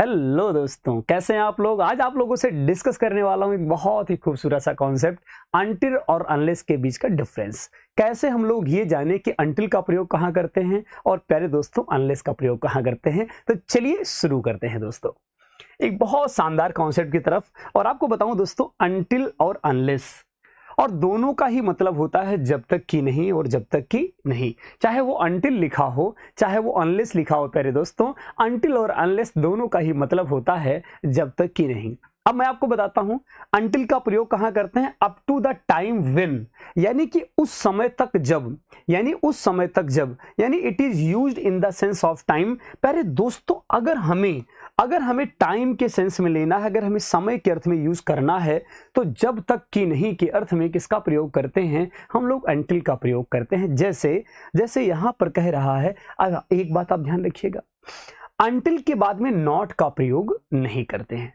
hello दोस्तों कैसे हैं आप लोग आज आप लोगों से डिस्कस करने वाला हूं एक बहुत ही खूबसूरत सा कॉन्सेप्ट अंटिल और अनलेस के बीच का डिफरेंस कैसे हम लोग ये जाने कि अंटिल का प्रयोग कहाँ करते हैं और प्यारे दोस्तों अनलेस का प्रयोग कहाँ करते हैं तो चलिए शुरू करते हैं दोस्तों एक बहुत शानदार कॉन्सेप्ट की तरफ और आपको बताऊं दोस्तों अंटिल और अनलेस और दोनों का ही मतलब होता है जब तक कि नहीं और जब तक कि नहीं चाहे वो अनटिल लिखा हो चाहे वो अनलेस लिखा हो प्यारे दोस्तों अनटिल और अनलेस दोनों का ही मतलब होता है जब तक कि नहीं अब मैं आपको बताता हूं अंटिल का प्रयोग कहां करते हैं up to the time when यानी कि उस समय तक जब यानी उस समय तक जब यानी it is use in the sense of time पहले दोस्तों अगर हमें अगर हमें टाइम के सेंस में लेना है अगर हमें समय के अर्थ में यूज करना है तो जब तक कि नहीं के अर्थ में किसका प्रयोग करते हैं हम लोग अंटिल का प्रयोग करते हैं जैसे जैसे यहां पर कह रहा है एक बात आप ध्यान रखिएगा अंटिल के बाद में नॉट का प्रयोग नहीं करते हैं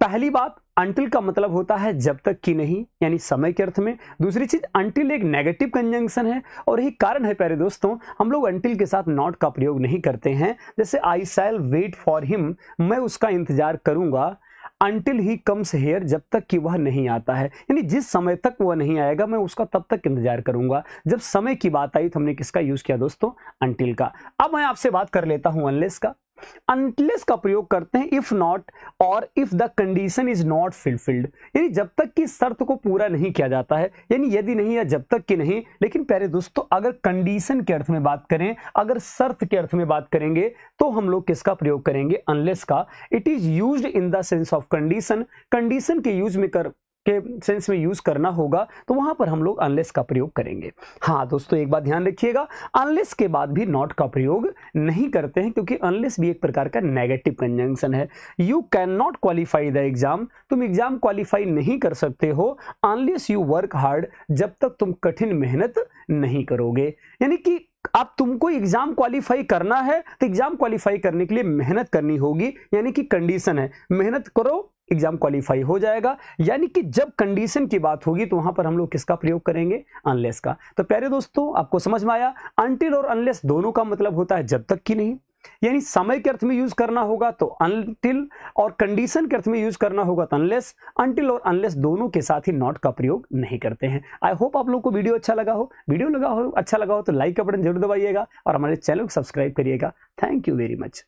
पहली बात अंटिल का मतलब होता है जब तक कि नहीं यानी समय के अर्थ में दूसरी चीज अंटिल एक नेगेटिव कंजंक्शन है और यही कारण है प्यारे दोस्तों हम लोग अंटिल के साथ नॉट का प्रयोग नहीं करते हैं जैसे I shall wait for him मैं उसका इंतजार करूंगा अंटिल ही कम्स हेयर जब तक कि वह नहीं आता है यानी जिस समय तक वह नहीं आएगा मैं उसका तब तक इंतजार करूंगा जब समय की बात आई तो हमने किसका यूज किया दोस्तों अंटिल का अब मैं आपसे बात कर लेता हूं अनलेस का अनटलेस का प्रयोग करते हैं इफ नॉट और if the condition is not fulfilled यानी जब तक कि शर्त को पूरा नहीं किया जाता है यानी यदि नहीं या जब तक कि नहीं लेकिन प्यारे दोस्तों अगर कंडीशन के अर्थ में बात करें अगर शर्त के अर्थ में बात करेंगे तो हम लोग किसका प्रयोग करेंगे अनलेस का it is use in the sense of condition condition के यूज में कर के सेंस में यूज़ करना होगा तो वहां पर हम लोग अनलेस का प्रयोग करेंगे हाँ दोस्तों एक बात ध्यान रखिएगा अनलेस के बाद भी नॉट का प्रयोग नहीं करते हैं क्योंकि अनलेस भी एक प्रकार का नेगेटिव कंजंक्शन है you can not qualify the exam तुम एग्जाम क्वालिफाई नहीं कर सकते हो अनलेस यू वर्क हार्ड जब तक तुम कठिन मेहनत नहीं करोगे यानी कि अब तुमको एग्जाम क्वालिफाई करना है तो एग्जाम क्वालिफाई करने के लिए मेहनत करनी होगी यानी कि कंडीशन है मेहनत करो एग्जाम क्वालिफाई हो जाएगा यानी कि जब कंडीशन की बात होगी तो वहां पर हम लोग किसका प्रयोग करेंगे अनलेस का तो प्यारे दोस्तों आपको समझ में आया अनटिल और अनलेस दोनों का मतलब होता है जब तक की नहीं यानी समय के अर्थ में यूज करना होगा तो अनटिल और कंडीशन के अर्थ में यूज करना होगा तो अनलेस अनटिल और अनलेस दोनों के साथ ही नॉट का प्रयोग नहीं करते हैं आई होप आप लोग को वीडियो अच्छा लगा हो वीडियो लगा हो अच्छा लगा हो तो लाइक का बटन जरूर दबाइएगा और हमारे चैनल को सब्सक्राइब करिएगा थैंक यू वेरी मच